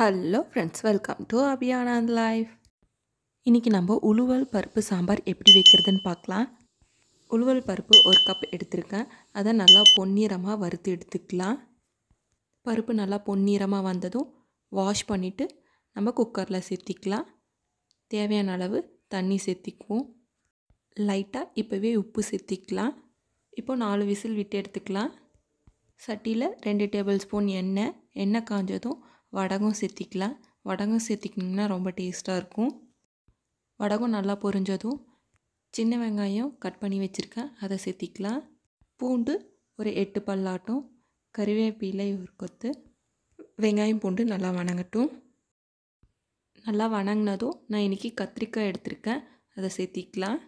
hello friends welcome to Abhiyanand life இன்றைக்கி நம்ம உளுவல் பருப்பு சாம்பார் எப்படி வைக்கிறதுன்னு பார்க்கலாம் உளுவல் பருப்பு ஒரு கப் எடுத்திருக்கேன் அதை நல்லா பொன்னிறமாக வறுத்து எடுத்துக்கலாம் பருப்பு நல்லா பொன்னிறமாக வந்ததும் வாஷ் பண்ணிவிட்டு நம்ம குக்கரில் சேர்த்திக்கலாம் தேவையான அளவு தண்ணி சேர்த்திக்குவோம் லைட்டாக இப்போவே உப்பு சேர்த்திக்கலாம் இப்போது நாலு விசில் விட்டு எடுத்துக்கலாம் சட்டியில் ரெண்டு டேபிள் ஸ்பூன் எண்ணெய் எண்ணெய் காஞ்சதும் வடகம் சேர்த்திக்கலாம் வடகம் சேர்த்திக்கிங்கன்னா ரொம்ப டேஸ்ட்டாக இருக்கும் வடகம் நல்லா பொரிஞ்சதும் சின்ன வெங்காயம் கட் பண்ணி வச்சுருக்கேன் அதை சேர்த்திக்கலாம் பூண்டு ஒரு எட்டு பல்லாட்டும் கறிவேப்பிலை ஒரு கொத்து வெங்காயம் பூண்டு நல்லா வணங்கட்டும் நல்லா வணங்கினதும் நான் இன்றைக்கி கத்திரிக்காய் எடுத்திருக்கேன் அதை சேர்த்திக்கலாம்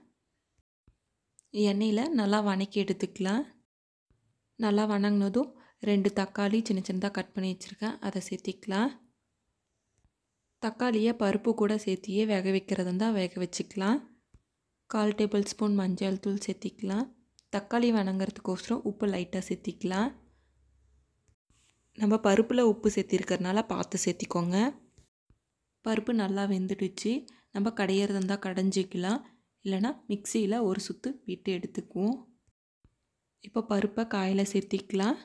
எண்ணெயில் நல்லா வணக்கி எடுத்துக்கலாம் நல்லா வணங்கினதும் ரெண்டு தக்காளி சின்ன சின்னதாக கட் பண்ணி வச்சுருக்கேன் அதை சேர்த்திக்கலாம் தக்காளியை பருப்பு கூட சேர்த்தியே வேக வைக்கிறது வேக வச்சுக்கலாம் கால் டேபிள் ஸ்பூன் மஞ்சள் தூள் சேர்த்திக்கலாம் தக்காளி வணங்குறதுக்கோசரம் உப்பு லைட்டாக சேர்த்திக்கலாம் நம்ம பருப்பில் உப்பு சேர்த்திருக்கிறதுனால பார்த்து சேர்த்திக்கோங்க பருப்பு நல்லா வெந்துடுச்சு நம்ம கடையிறது இருந்தால் கடைஞ்சிக்கலாம் இல்லைனா மிக்சியில் ஒரு சுற்று விட்டு எடுத்துக்குவோம் இப்போ பருப்பை காயில் சேர்த்திக்கலாம்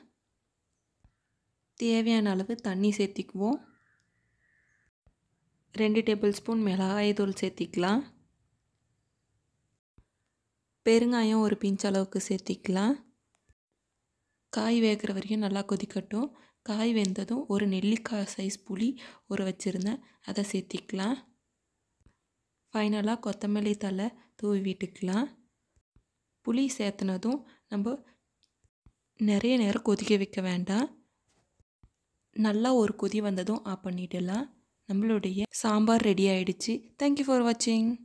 தேவையான அளவு தண்ணி சேர்த்திக்குவோம் ரெண்டு டேபிள் ஸ்பூன் தூள் சேர்த்திக்கலாம் பெருங்காயம் ஒரு பிஞ்ச் அளவுக்கு சேர்த்திக்கலாம் காய் வேகிற வரைக்கும் நல்லா கொதிக்கட்டும் காய் வெந்ததும் ஒரு நெல்லிக்காய் சைஸ் புளி ஒரு வச்சுருந்தேன் அதை சேர்த்திக்கலாம் ஃபைனலாக கொத்தமல்லி தலை தூவி விட்டுக்கலாம் புளி சேர்த்துனதும் நம்ம நிறைய நேரம் கொதிக்க வைக்க வேண்டாம் நல்லா ஒரு கொதி வந்ததும் ஆஃப் பண்ணிடலாம் நம்மளுடைய சாம்பார் ரெடி ஆகிடுச்சி தேங்க்யூ ஃபார் வாட்சிங்